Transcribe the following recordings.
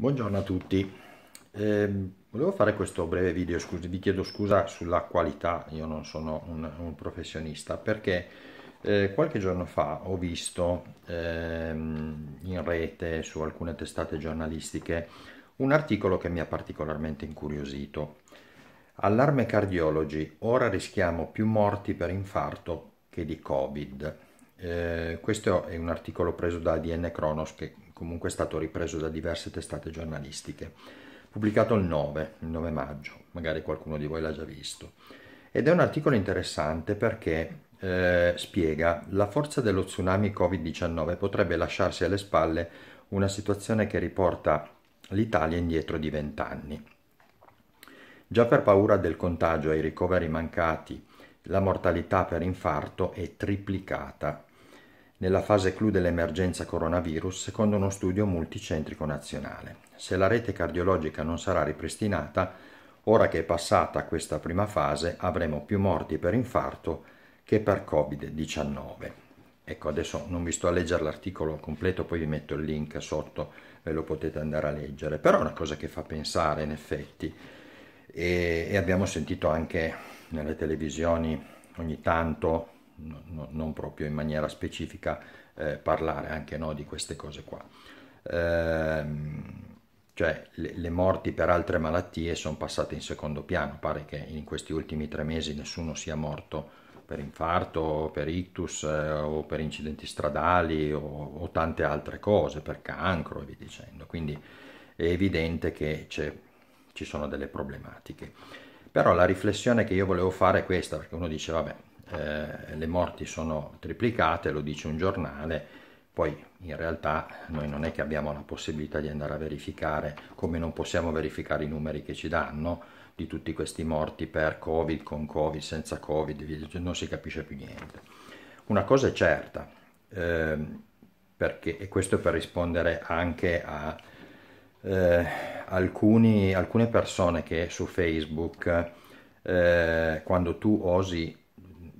Buongiorno a tutti, eh, volevo fare questo breve video, scusi, vi chiedo scusa sulla qualità, io non sono un, un professionista, perché eh, qualche giorno fa ho visto ehm, in rete, su alcune testate giornalistiche, un articolo che mi ha particolarmente incuriosito. Allarme cardiologi, ora rischiamo più morti per infarto che di Covid. Eh, questo è un articolo preso da ADN Kronos che comunque è stato ripreso da diverse testate giornalistiche, pubblicato il 9, il 9 maggio, magari qualcuno di voi l'ha già visto. Ed è un articolo interessante perché eh, spiega la forza dello tsunami Covid-19 potrebbe lasciarsi alle spalle una situazione che riporta l'Italia indietro di vent'anni. Già per paura del contagio ai ricoveri mancati, la mortalità per infarto è triplicata nella fase clou dell'emergenza coronavirus secondo uno studio multicentrico nazionale. Se la rete cardiologica non sarà ripristinata, ora che è passata questa prima fase avremo più morti per infarto che per Covid-19. Ecco, adesso non vi sto a leggere l'articolo completo, poi vi metto il link sotto, ve lo potete andare a leggere, però è una cosa che fa pensare in effetti e, e abbiamo sentito anche nelle televisioni ogni tanto no, non proprio in maniera specifica eh, parlare anche no, di queste cose qua. Ehm, cioè le, le, morti per altre malattie sono passate in secondo piano, pare che in questi ultimi tre mesi nessuno sia morto per infarto, o per ictus eh, o per incidenti stradali o, o, tante altre cose, per cancro e via dicendo. Quindi è evidente che ci sono delle problematiche. Però la riflessione che io volevo fare è questa, perché uno dice, vabbè, eh, le morti sono triplicate, lo dice un giornale, poi in realtà noi non è che abbiamo la possibilità di andare a verificare, come non possiamo verificare i numeri che ci danno, di tutti questi morti per Covid, con Covid, senza Covid, non si capisce più niente. Una cosa è certa, ehm, perché, e questo per rispondere anche a eh, alcuni, alcune persone che su Facebook, eh, quando tu osi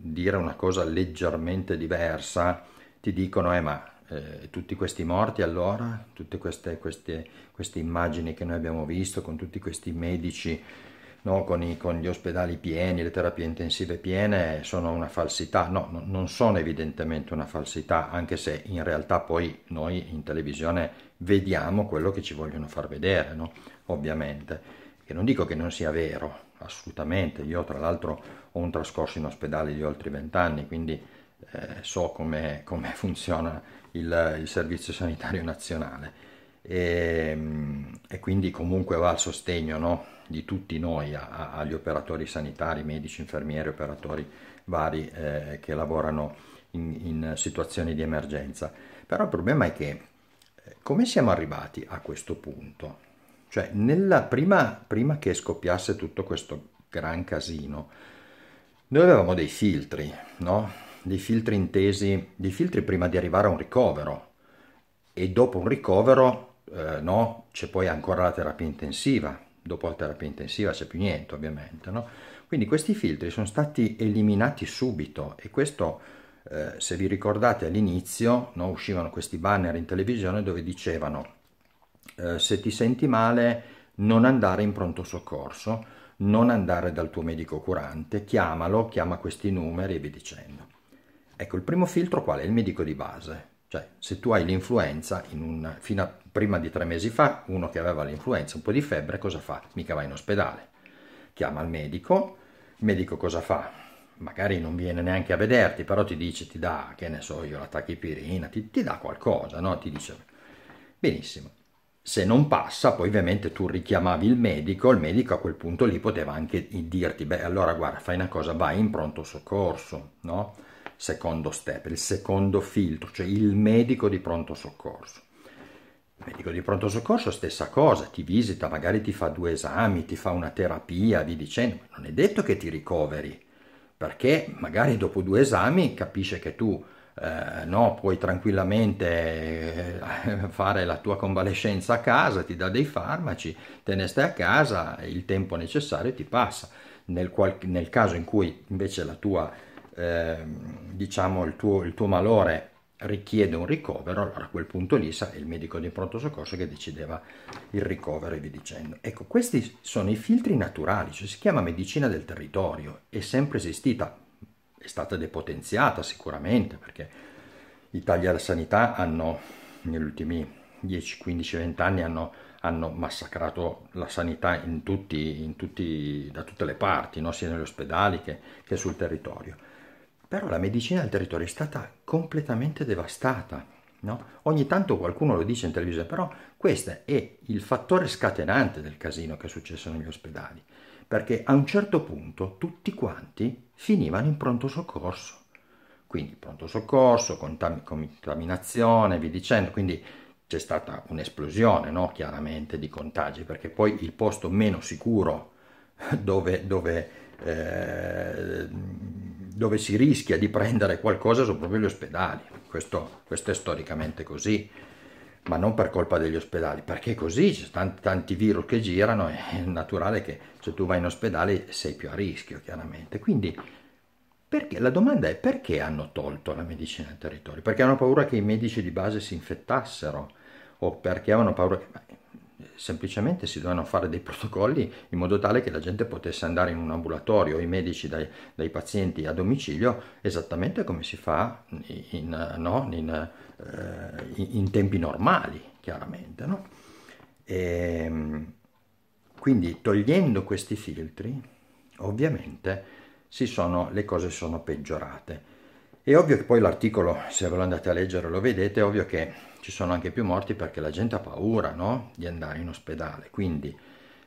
dire una cosa leggermente diversa, ti dicono, eh ma eh, tutti questi morti allora, tutte queste, queste, queste, immagini che noi abbiamo visto con tutti questi medici, no, con, i, con, gli ospedali pieni, le terapie intensive piene, sono una falsità. No, no, non sono evidentemente una falsità, anche se in realtà poi noi in televisione vediamo quello che ci vogliono far vedere, no? ovviamente che non dico che non sia vero, assolutamente, io tra l'altro ho un trascorso in ospedale di oltre 20 anni, quindi eh, so come funziona il, il, Servizio Sanitario Nazionale e, ehm, e, quindi comunque va al sostegno no, di tutti noi, a, a, agli operatori sanitari, medici, infermieri, operatori vari eh, che lavorano in, in situazioni di emergenza. Però il problema è che eh, come siamo arrivati a questo punto? Cioè, nella prima, prima che scoppiasse tutto questo gran casino, noi avevamo dei filtri, no? Dei filtri intesi, dei filtri prima di arrivare a un ricovero. E dopo un ricovero, eh, no? C'è poi ancora la terapia intensiva. Dopo la terapia intensiva c'è più niente, ovviamente, no? Quindi questi filtri sono stati eliminati subito e questo, eh, se vi ricordate all'inizio, no? uscivano questi banner in televisione dove dicevano eh, se ti senti male non andare in pronto soccorso, non andare dal tuo medico curante, chiamalo, chiama questi numeri e vi dicendo. Ecco, il primo filtro qual è? Il medico di base. Cioè, se tu hai l'influenza, un, fino a prima di tre mesi fa, uno che aveva l'influenza, un po' di febbre, cosa fa? Mica va in ospedale. Chiama il medico, il medico cosa fa? Magari non viene neanche a vederti, però ti dice, ti dà, che ne so io, la tachipirina, ti, ti dà qualcosa, no? Ti dice, benissimo se non passa, poi ovviamente tu richiamavi il medico, il medico a quel punto lì poteva anche dirti, beh allora guarda, fai una cosa, vai in pronto soccorso, no? Secondo step, il secondo filtro, cioè il medico di pronto soccorso. Il medico di pronto soccorso stessa cosa, ti visita, magari ti fa due esami, ti fa una terapia, vi dicendo, non è detto che ti ricoveri, perché magari dopo due esami capisce che tu eh, no, puoi tranquillamente fare la tua convalescenza a casa, ti dà dei farmaci, te ne stai a casa, il tempo necessario ti passa. Nel, qual, nel caso in cui invece la tua, eh, diciamo, il, tuo, il tuo malore richiede un ricovero, allora a quel punto lì sa il medico di pronto soccorso che decideva il ricovero e vi dicendo. Ecco, questi sono i filtri naturali, cioè si chiama medicina del territorio, è sempre esistita, è stata depotenziata sicuramente perché Italia e la sanità hanno negli ultimi 10, 15, 20 anni hanno, hanno massacrato la sanità in tutti, in tutti, da tutte le parti, no? sia negli ospedali che, che sul territorio. Però la medicina del territorio è stata completamente devastata. No? Ogni tanto qualcuno lo dice in televisione, però questo è il fattore scatenante del casino che è successo negli ospedali, perché a un certo punto tutti quanti finivano in pronto soccorso. Quindi pronto soccorso, contam- contaminazione, vi dicendo, quindi c'è stata un'esplosione no? chiaramente di contagi, perché poi il posto meno sicuro dove, dove, eh, dove si rischia di prendere qualcosa sono proprio gli ospedali, questo, questo è storicamente così ma non per colpa degli ospedali, perché così ci sono tanti, virus che girano, è naturale che se tu vai in ospedale sei più a rischio, chiaramente. Quindi perché? La domanda è perché hanno tolto la medicina al territorio? Perché hanno paura che i medici di base si infettassero o perché avevano paura che... Beh, semplicemente si dovevano fare dei protocolli in modo tale che la gente potesse andare in un ambulatorio, i medici dai, dai pazienti a domicilio, esattamente come si fa in, no? in, eh, in tempi normali, chiaramente. No? E, ehm, quindi togliendo questi filtri, ovviamente sono, le cose sono peggiorate. È ovvio che poi l'articolo, se ve lo andate a leggere lo vedete, è ovvio che ci sono anche più morti perché la gente ha paura no? di andare in ospedale. Quindi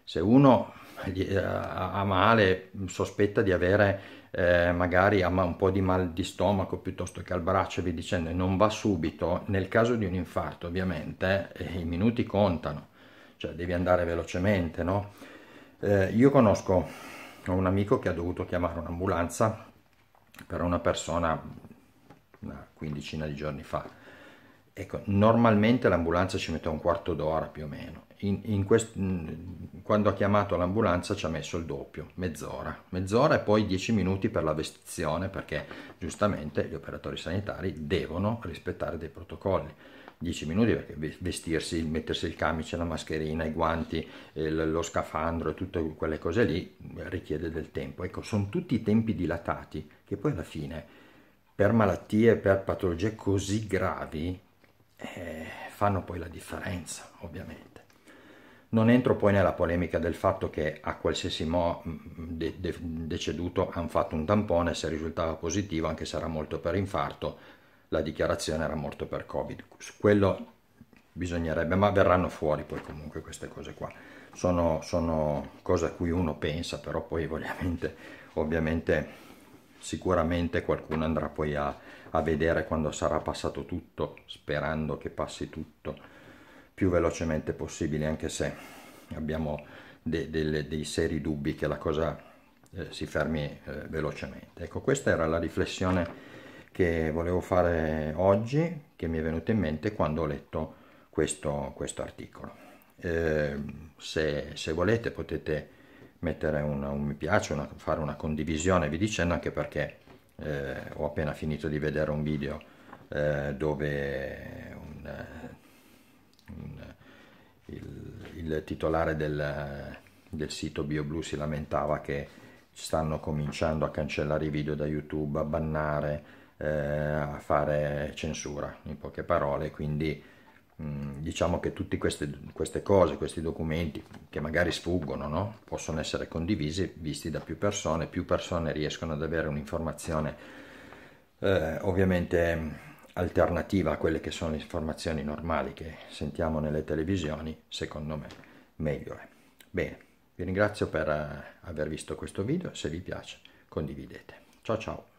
se uno eh, ha male, sospetta di avere eh, magari un po' di mal di stomaco piuttosto che al braccio vi dicendo, non va subito, nel caso di un infarto ovviamente eh, i minuti contano, cioè devi andare velocemente. No? Eh, io conosco ho un amico che ha dovuto chiamare un'ambulanza per una persona una quindicina di giorni fa. Ecco, normalmente l'ambulanza ci mette un quarto d'ora più o meno. In, in quest, mm, quando ha chiamato l'ambulanza ci ha messo il doppio, mezz'ora. Mezz'ora e poi dieci minuti per la vestizione perché giustamente gli operatori sanitari devono rispettare dei protocolli. 10 minuti perché vestirsi, mettersi il camice, la mascherina, i guanti, lo scafandro e tutte quelle cose lì richiede del tempo. Ecco, sono tutti tempi dilatati che poi alla fine per malattie, per patologie così gravi eh, fanno poi la differenza, ovviamente. Non entro poi nella polemica del fatto che a qualsiasi mo de de deceduto hanno fatto un tampone se risultava positivo, anche se era molto per infarto, la dichiarazione era morto per Covid. Su quello bisognerebbe, ma verranno fuori poi comunque queste cose qua. Sono, sono cose a cui uno pensa, però poi ovviamente, ovviamente sicuramente qualcuno andrà poi a, a vedere quando sarà passato tutto, sperando che passi tutto più velocemente possibile, anche se abbiamo de, de, dei seri dubbi che la cosa eh, si fermi eh, velocemente. Ecco, questa era la riflessione che volevo fare oggi, che mi è venuto in mente quando ho letto questo, questo articolo. Eh, se, se, volete potete mettere un, un mi piace, una, fare una condivisione, vi dicendo anche perché eh, ho appena finito di vedere un video eh, dove un, un, il, il, titolare del, del sito BioBlue si lamentava che stanno cominciando a cancellare i video da YouTube, a bannare, eh, a fare censura, in poche parole, quindi mh, mm, diciamo che tutte queste, queste, cose, questi documenti che magari sfuggono, no? possono essere condivisi, visti da più persone, più persone riescono ad avere un'informazione eh, ovviamente alternativa a quelle che sono le informazioni normali che sentiamo nelle televisioni, secondo me meglio è. Bene, vi ringrazio per eh, aver visto questo video, se vi piace condividete. Ciao ciao!